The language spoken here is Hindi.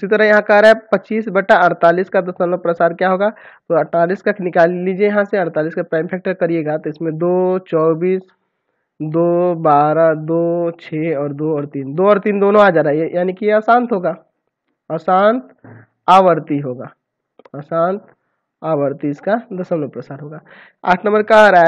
उसी तरह यहाँ कह रहा है पच्चीस बटा अड़तालीस का दशमलव प्रसार क्या होगा तो अड़तालीस का निकाल लीजिए यहाँ से अड़तालीस का प्राइम फैक्टर करिएगा तो इसमें दो चौबीस दो बारह दो छः और दो और तीन दो और तीन दोनों आ जा रहा है यानी कि अशांत होगा अशांत आवर्ती होगा अशांत आवर्ती इसका दशमलव प्रसार होगा आठ नंबर का आ रहा है